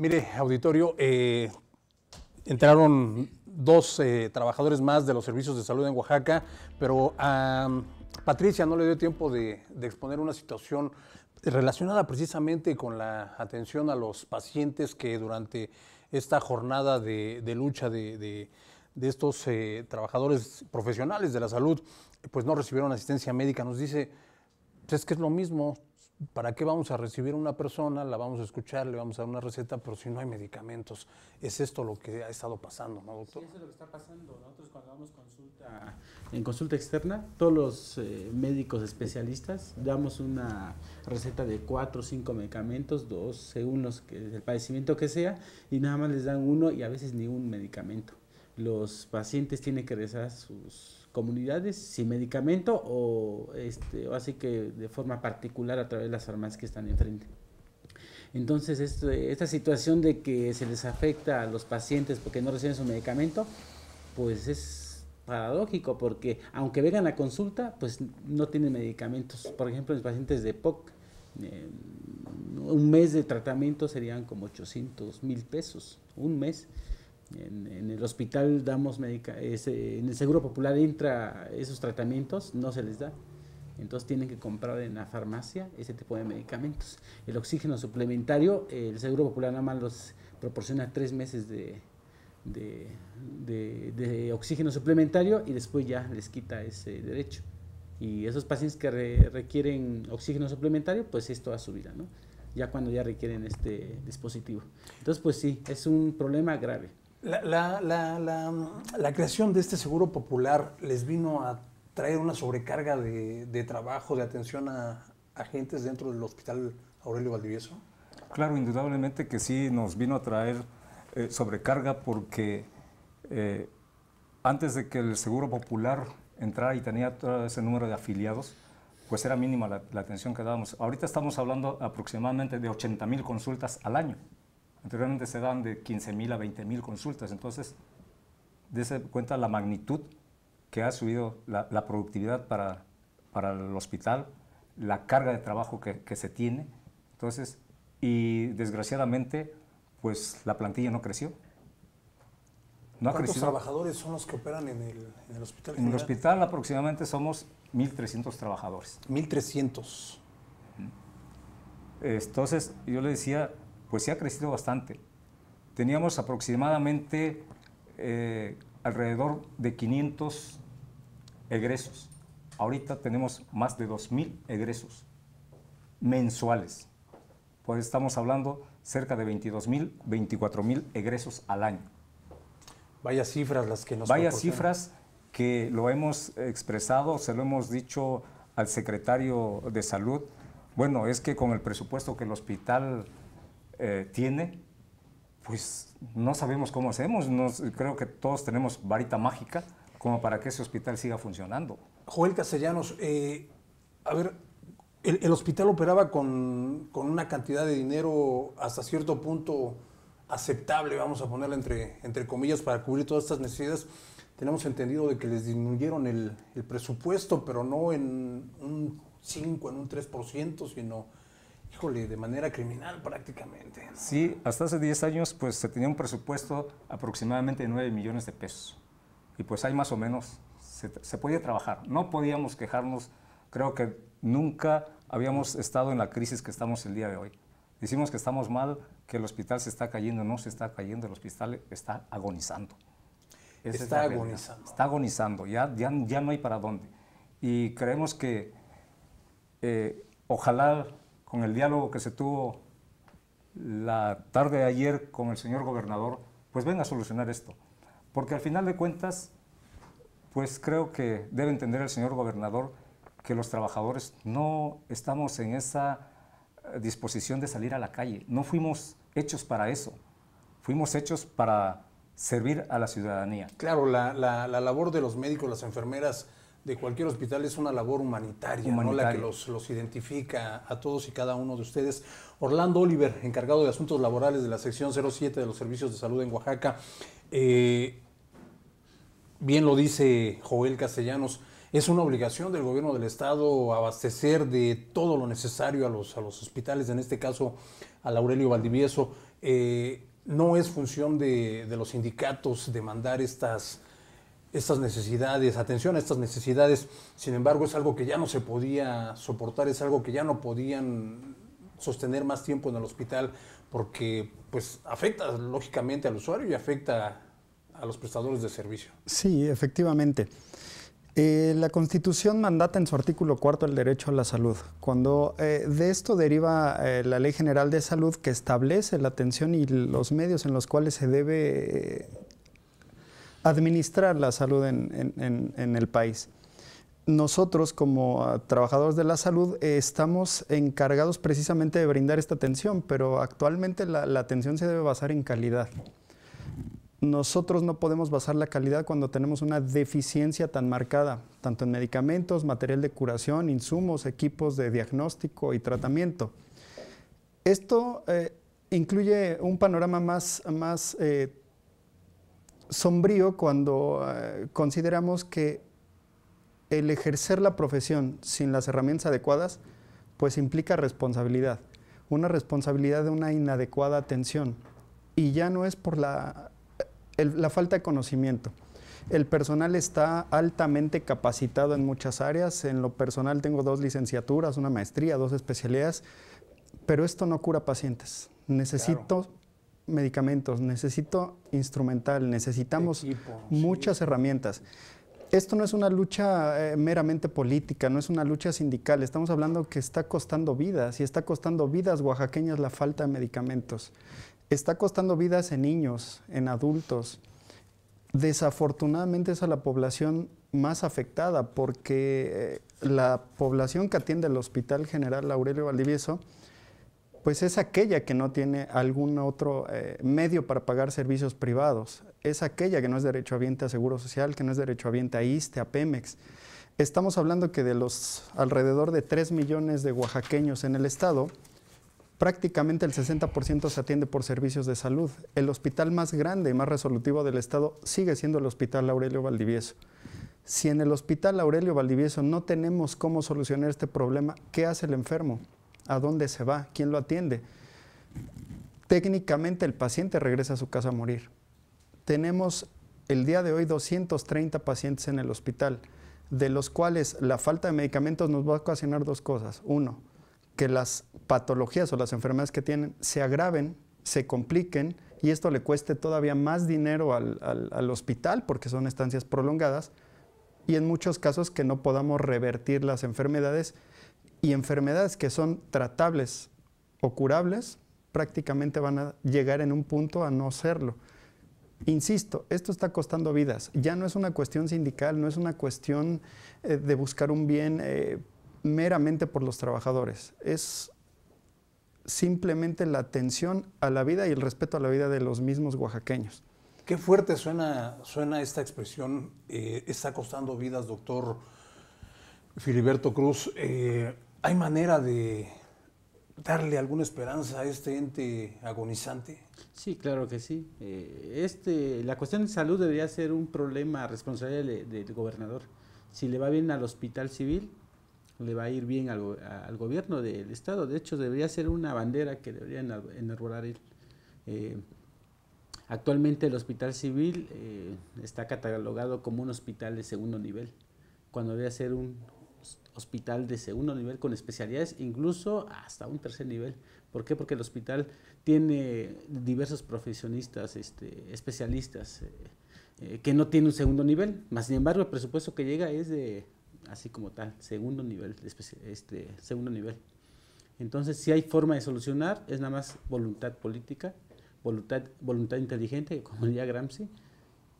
Mire, auditorio, eh, entraron dos eh, trabajadores más de los servicios de salud en Oaxaca, pero a Patricia no le dio tiempo de, exponer una situación relacionada precisamente con la atención a los pacientes que durante esta jornada de, lucha de, estos eh, trabajadores profesionales de la salud, pues no recibieron asistencia médica. Nos dice, pues es que es lo mismo, ¿para qué vamos a recibir a una persona? La vamos a escuchar, le vamos a dar una receta, pero si no hay medicamentos. Es esto lo que ha estado pasando, ¿no, doctor? Sí, es lo que está pasando. Nosotros cuando damos consulta, en consulta externa, todos los eh, médicos especialistas damos una receta de cuatro o cinco medicamentos, dos, según los el padecimiento que sea, y nada más les dan uno y a veces ni un medicamento. Los pacientes tienen que rezar sus comunidades sin medicamento o este, así que de forma particular a través de las farmacias que están enfrente. Entonces, este, esta situación de que se les afecta a los pacientes porque no reciben su medicamento, pues es paradójico porque aunque vengan a consulta, pues no tienen medicamentos. Por ejemplo, los pacientes de POC, un mes de tratamiento serían como 800 mil pesos, un mes. En, el hospital damos médica en el Seguro Popular entra esos tratamientos, no se les da. Entonces tienen que comprar en la farmacia ese tipo de medicamentos. El oxígeno suplementario, el Seguro Popular nada más los proporciona tres meses de, oxígeno suplementario y después ya les quita ese derecho. Y esos pacientes que requieren oxígeno suplementario, pues es toda su vida, ¿no? Ya cuando ya requieren este dispositivo. Entonces, pues sí, es un problema grave. La, la, la, la, creación de este seguro popular les vino a traer una sobrecarga de, trabajo, de atención a agentes dentro del hospital Aurelio Valdivieso. Claro, indudablemente que sí, nos vino a traer eh, sobrecarga porque eh, antes de que el Seguro Popular entrara y tenía todo ese número de afiliados, pues era mínima la, la atención que dábamos. Ahorita estamos hablando aproximadamente de 80 mil consultas al año. Anteriormente se dan de 15.000 a 20.000 consultas, entonces dése cuenta la magnitud que ha subido la, productividad para, para, el hospital, la carga de trabajo que, se tiene. Entonces, y desgraciadamente, pues la plantilla no creció. No ¿Cuántos trabajadores son los que operan en el, hospital? En el hospital aproximadamente somos 1.300 trabajadores. 1.300. Entonces, yo le decía, pues sí ha crecido bastante. Teníamos aproximadamente eh, alrededor de 500 egresos. Ahorita tenemos más de 2.000 egresos mensuales. Pues estamos hablando cerca de 22.000, 24.000 egresos al año. Vaya cifras las que nos Vaya cifras que lo hemos expresado, se lo hemos dicho al secretario de Salud. Bueno, es que con el presupuesto que el hospital eh, tiene, pues no sabemos cómo hacemos. creo que todos tenemos varita mágica como para que ese hospital siga funcionando. Joel Castellanos, eh, a ver, el, hospital operaba con, una cantidad de dinero hasta cierto punto aceptable, vamos a ponerla entre, entre comillas, para cubrir todas estas necesidades. Tenemos entendido de que les disminuyeron el, el presupuesto, pero no en un 5, en un 3%, sino híjole, de manera criminal prácticamente. Sí, hasta hace 10 años pues se tenía un presupuesto aproximadamente de 9 millones de pesos. Y pues hay más o menos, se, podía trabajar. No podíamos quejarnos, creo que nunca habíamos estado en la crisis que estamos el día de hoy. Decimos que estamos mal, que el hospital se está cayendo, no se está cayendo, el hospital está agonizando. está agonizando. Está agonizando, ya, ya, ya, no hay para dónde. Y creemos que eh, ojalá con el diálogo que se tuvo la tarde de ayer con el señor gobernador, pues venga a solucionar esto. Porque al final de cuentas, pues creo que debe entender el señor gobernador que los trabajadores no estamos en esa eh, disposición de salir a la calle. No fuimos hechos para eso. Fuimos hechos para servir a la ciudadanía. Claro, la, la labor de los médicos, las enfermeras, de cualquier hospital es una labor humanitaria, ¿no? la que los, identifica a todos y cada uno de ustedes. Orlando Oliver, encargado de asuntos laborales de la sección 07 de los servicios de salud en Oaxaca. Eh, bien lo dice Joel Castellanos, es una obligación del gobierno del estado abastecer de todo lo necesario a los, a los hospitales, en este caso a Aurelio Valdivieso. Eh, no es función de, de los sindicatos demandar estas estas necesidades, atención a estas necesidades. Sin embargo, es algo que ya no se podía soportar, es algo que ya no podían sostener más tiempo en el hospital porque pues afecta lógicamente al usuario y afecta a los prestadores de servicio. Sí, efectivamente. Eh, la Constitución mandata en su artículo cuarto el derecho a la salud. Cuando eh, de esto deriva eh, la Ley General de Salud que establece la atención y los medios en los cuales se debe administrar la salud en, el país. Nosotros como ah, trabajadores de la salud estamos encargados precisamente de brindar esta atención, pero actualmente la, atención se debe basar en calidad nosotros no podemos basar la calidad cuando tenemos una deficiencia tan marcada, tanto en medicamentos, material de curación, insumos, equipos de diagnóstico y tratamiento. Esto eh, incluye un panorama más, más eh, sombrío cuando eh, consideramos que el ejercer la profesión sin las herramientas adecuadas, pues implica responsabilidad, una responsabilidad de una inadecuada atención. Y ya no es por la, la falta de conocimiento. El personal está altamente capacitado en muchas áreas. En lo personal tengo dos licenciaturas, una maestría, dos especialidades, pero esto no cura pacientes. Necesito medicamentos, necesito instrumental, necesitamos muchas herramientas. Esto no es una lucha eh, meramente política, no es una lucha sindical, estamos hablando que está costando vidas y está costando vidas oaxaqueñas la falta de medicamentos. Está costando vidas en niños, en adultos. Desafortunadamente es a la población más afectada porque eh, la población que atiende el Hospital General Aurelio Valdivieso pues es aquella que no tiene algún otro eh, medio para pagar servicios privados. Es aquella que no es derechohabiente a Seguro Social, que no es derecho a ISTE, a Pemex. Estamos hablando que de los alrededor de 3 millones de oaxaqueños en el estado, prácticamente el 60% se atiende por servicios de salud. El hospital más grande y más resolutivo del estado sigue siendo el Hospital Aurelio Valdivieso. Si en el Hospital Aurelio Valdivieso no tenemos cómo solucionar este problema, ¿qué hace el enfermo? a dónde se va, quién lo atiende. Técnicamente el paciente regresa a su casa a morir. Tenemos el día de hoy 230 pacientes en el hospital, de los cuales la falta de medicamentos nos va a ocasionar dos cosas. Uno, que las patologías o las enfermedades que tienen se agraven, se compliquen y esto le cueste todavía más dinero al, al hospital porque son estancias prolongadas y en muchos casos que no podamos revertir las enfermedades y enfermedades que son tratables o curables prácticamente van a llegar en un punto a no serlo. Insisto, esto está costando vidas. Ya no es una cuestión sindical, no es una cuestión eh, de buscar un bien eh, meramente por los trabajadores. Es simplemente la atención a la vida y el respeto a la vida de los mismos oaxaqueños. Qué fuerte suena, suena esta expresión, eh, está costando vidas, doctor Filiberto Cruz. ¿Hay manera de darle alguna esperanza a este ente agonizante? Sí, claro que sí. Eh, este, la cuestión de salud debería ser un problema responsable del, gobernador. Si le va bien al hospital civil, le va a ir bien al, gobierno del Estado. De hecho, debería ser una bandera que debería enarbolar él. Eh, actualmente el hospital civil eh, está catalogado como un hospital de segundo nivel, cuando debe ser un hospital de segundo nivel con especialidades, incluso hasta un tercer nivel. ¿Por qué? Porque el hospital tiene diversos profesionistas, este, especialistas, eh, eh, que no tiene un segundo nivel. Más sin embargo, el presupuesto que llega es de, así como tal, segundo nivel, este, segundo nivel. Entonces, si hay forma de solucionar, es nada más voluntad política, voluntad, voluntad inteligente, como diría Gramsci,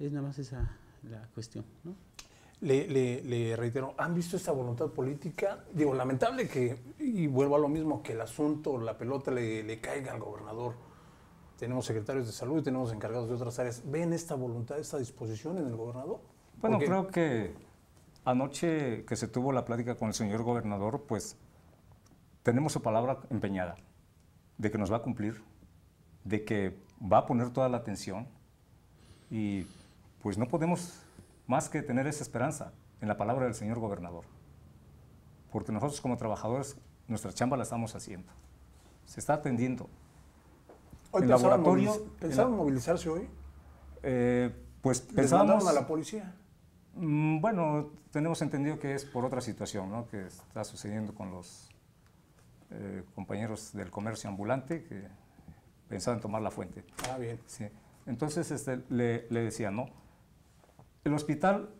es nada más esa la cuestión. ¿no? le, le, reitero, ¿han visto esta voluntad política? Digo, lamentable que, y vuelvo a lo mismo, que el asunto, la pelota le, le caiga al gobernador. Tenemos secretarios de salud, tenemos encargados de otras áreas. ¿Ven esta voluntad, esta disposición en el gobernador? Bueno, creo que anoche que se tuvo la plática con el señor gobernador, pues tenemos su palabra empeñada de que nos va a cumplir, de que va a poner toda la atención y pues no podemos más que tener esa esperanza en la palabra del señor gobernador. Porque nosotros como trabajadores, nuestra chamba la estamos haciendo. Se está atendiendo. Hoy laboratorio, movilizarse hoy? Eh, pues pensábamos... a la policía? Mm, bueno, tenemos entendido que es por otra situación, ¿no? Que está sucediendo con los eh, compañeros del comercio ambulante que pensaban tomar la fuente. Ah, bien. Entonces este, le, le decía, ¿no? El hospital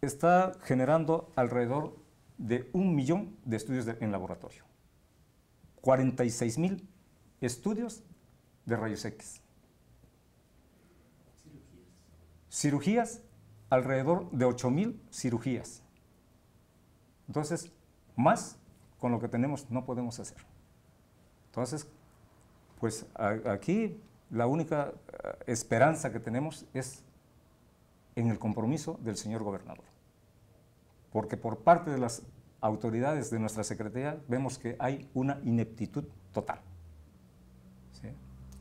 está generando alrededor de un millón de estudios en laboratorio, 46 mil estudios de rayos X. Cirugías. alrededor de 8 mil cirugías. Entonces, más con lo que tenemos no podemos hacer. Entonces, pues aquí la única eh, esperanza que tenemos es en el compromiso del señor gobernador. Porque por parte de las autoridades de nuestra Secretaría vemos que hay una ineptitud total.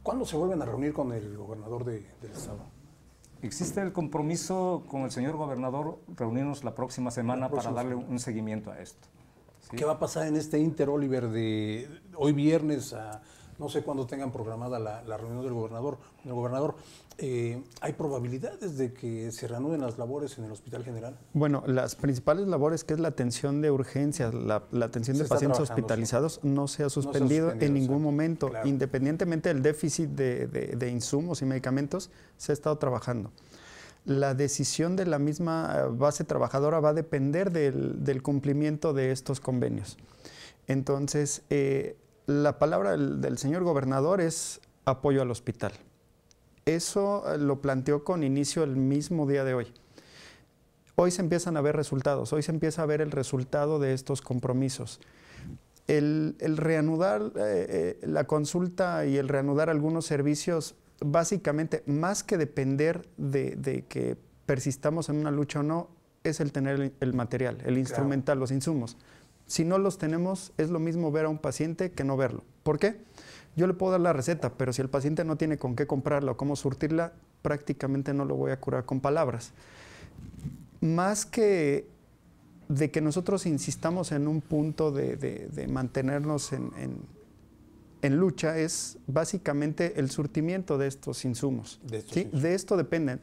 ¿Cuándo se vuelven a reunir con el gobernador del Estado? Existe el compromiso con el señor gobernador reunirnos la próxima semana para darle un seguimiento a esto. ¿Qué va a pasar en este Inter Oliver de hoy viernes a no sé cuándo tengan programada la, reunión del gobernador. El gobernador, eh, ¿hay probabilidades de que se reanuden las labores en el Hospital General? Bueno, las principales labores, que es la atención de urgencias, la, atención de pacientes hospitalizados, no se ha suspendido, en ningún momento. Independientemente del déficit de, insumos y medicamentos, se ha estado trabajando la decisión de la misma eh, base trabajadora va a depender del, cumplimiento de estos convenios. Entonces, eh, la palabra del, señor gobernador es apoyo al hospital. Eso eh, lo planteó con inicio el mismo día de hoy. Hoy se empiezan a ver resultados, hoy se empieza a ver el resultado de estos compromisos. El, reanudar eh, eh, la consulta y el reanudar algunos servicios, básicamente, más que depender de, que persistamos en una lucha o no, es el tener el, material, el instrumental, los insumos. Si no los tenemos, es lo mismo ver a un paciente que no verlo. ¿Por qué? Yo le puedo dar la receta, pero si el paciente no tiene con qué comprarla o cómo surtirla, prácticamente no lo voy a curar con palabras. Más que de que nosotros insistamos en un punto de, mantenernos en, lucha, es básicamente el surtimiento de estos insumos. insumos. de esto dependen.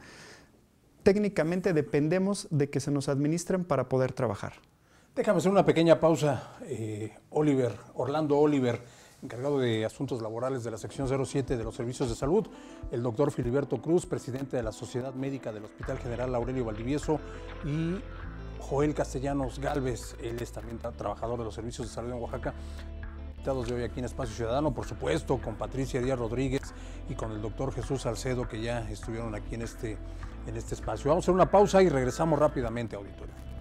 Técnicamente dependemos de que se nos administren para poder trabajar. Déjame hacer una pequeña pausa. Eh, Oliver, Orlando Oliver, encargado de asuntos laborales de la sección 07 de los servicios de salud, el doctor Filiberto Cruz, presidente de la Sociedad Médica del Hospital General Aurelio Valdivieso y Joel Castellanos Galvez, él es también trabajador de los servicios de salud en Oaxaca, de hoy aquí en Espacio Ciudadano, por supuesto, con Patricia Díaz Rodríguez y con el doctor Jesús Salcedo, que ya estuvieron aquí en este, en este espacio. Vamos a hacer una pausa y regresamos rápidamente, auditorio.